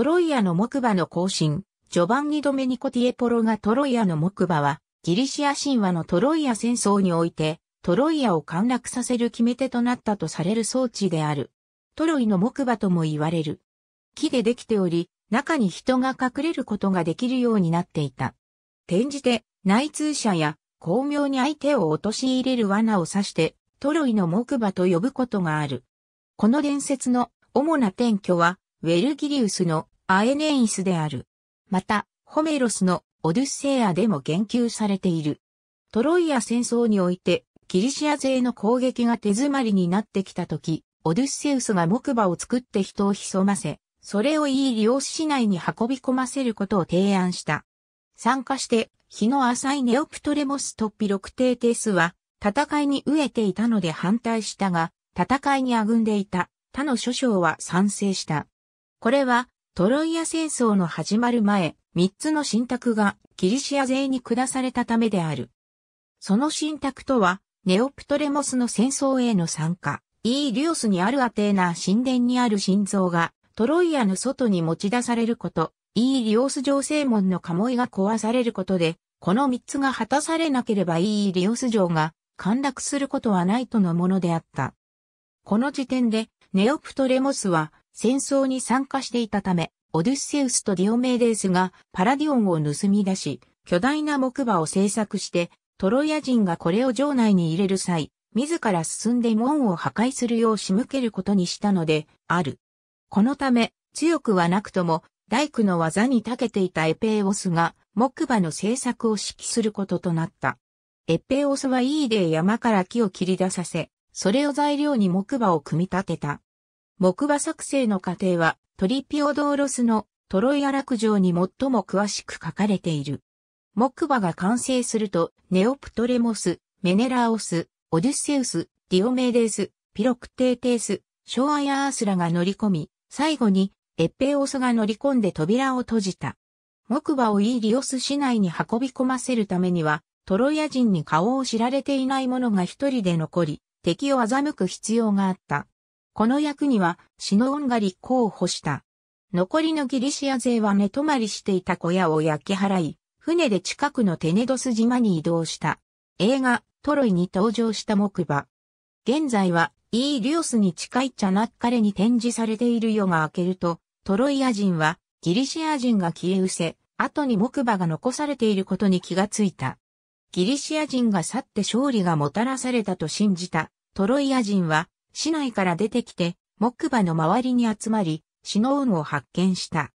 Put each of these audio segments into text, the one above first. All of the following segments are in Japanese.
トロイアの木馬の行進、序盤にドメニコ・ティエポロがトロイアの木馬は、ギリシア神話のトロイア戦争において、トロイアを陥落させる決め手となったとされる装置である。トロイの木馬とも言われる。木でできており、中に人が隠れることができるようになっていた。転じて、内通者や、巧妙に相手を陥れる罠を指して、トロイの木馬と呼ぶことがある。この伝説の主な転居は、ウェルギリウスのアエネイスである。また、ホメロスのオデュッセイアでも言及されている。トロイア戦争において、ギリシア勢の攻撃が手詰まりになってきた時、オデュッセウスが木馬を作って人を潜ませ、それをイーリオス市内に運び込ませることを提案した。参加して、日の浅いネオプトレモスッピロクテーテスは、戦いに飢えていたので反対したが、戦いにあぐんでいた、他の諸将は賛成した。これはトロイア戦争の始まる前、三つの信託がキリシア勢に下されたためである。その信託とは、ネオプトレモスの戦争への参加、イーリオスにあるアテーナ神殿にある心臓が、トロイアの外に持ち出されること、イーリオス城正門のカモイが壊されることで、この三つが果たされなければイーリオス城が陥落することはないとのものであった。この時点で、ネオプトレモスは戦争に参加していたため、オデュッセウスとディオメーデースがパラディオンを盗み出し、巨大な木馬を製作して、トロイア人がこれを城内に入れる際、自ら進んで門を破壊するよう仕向けることにしたので、ある。このため、強くはなくとも、大工の技に長けていたエペーオスが、木馬の製作を指揮することとなった。エペーオスはイーデー山から木を切り出させ、それを材料に木馬を組み立てた。木馬作成の過程はトリピオドーロスのトロイア落城に最も詳しく書かれている。木馬が完成すると、ネオプトレモス、メネラオス、オデュッセウス、ディオメーデス、ピロクテーテース、ショアやアースラが乗り込み、最後にエッペオスが乗り込んで扉を閉じた。木馬をイーリオス市内に運び込ませるためには、トロイア人に顔を知られていない者が一人で残り、敵を欺く必要があった。この役にはシノオンが立候補した。残りのギリシア勢は寝泊まりしていた小屋を焼き払い、船で近くのテネドス島に移動した。映画、トロイに登場した木馬。現在は、イーリオスに近いチャナッカレに展示されている夜が明けると、トロイア人は、ギリシア人が消え失せ、後に木馬が残されていることに気がついた。ギリシア人が去って勝利がもたらされたと信じた、トロイア人は、市内から出てきて、木馬の周りに集まり、シノオンを発見した。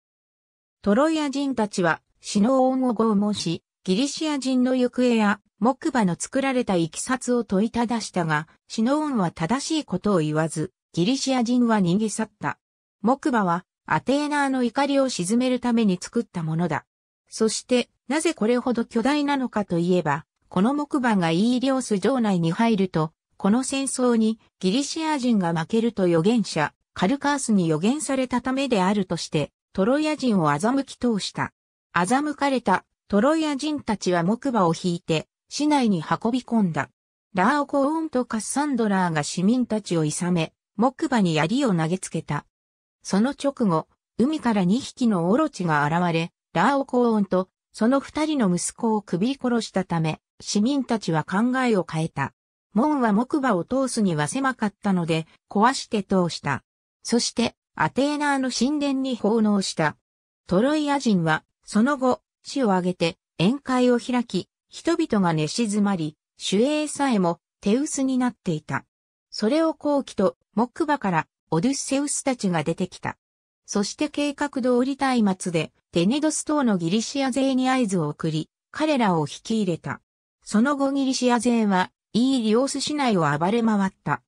トロイア人たちは、シノオンを拷問し、ギリシア人の行方や、木馬の作られた行き札を問いただしたが、シノオンは正しいことを言わず、ギリシア人は逃げ去った。木馬は、アテーナーの怒りを鎮めるために作ったものだ。そして、なぜこれほど巨大なのかといえば、この木馬がイーリオス城内に入ると、この戦争にギリシア人が負けると預言者、カルカースに予言されたためであるとして、トロイア人を欺き通した。欺かれたトロイア人たちは木馬を引いて、市内に運び込んだ。ラーオコーンとカッサンドラーが市民たちをいさめ、木馬に槍を投げつけた。その直後、海から2匹のオロチが現れ、ラーオコーンとその2人の息子を首殺したため、市民たちは考えを変えた。門は木馬を通すには狭かったので、壊して通した。そして、アテーナーの神殿に奉納した。トロイア人は、その後、死を挙げて宴会を開き、人々が寝静まり、守衛さえも手薄になっていた。それを後期と木馬からオデュッセウスたちが出てきた。そして計画通り松明でテネドス島のギリシア勢に合図を送り、彼らを引き入れた。その後ギリシア勢はイーリオス市内を暴れ回った。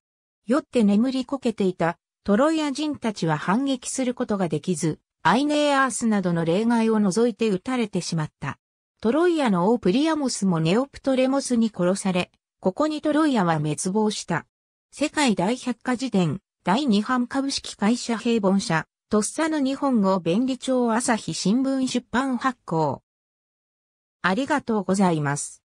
酔って眠りこけていたトロイア人たちは反撃することができず、アイネーアースなどの例外を除いて撃たれてしまった。トロイアの王プリアモスもネオプトレモスに殺され、ここにトロイアは滅亡した。世界大百科事典、第二版株式会社平凡社、とっさの日本語便利帳朝日新聞出版発行。ありがとうございます。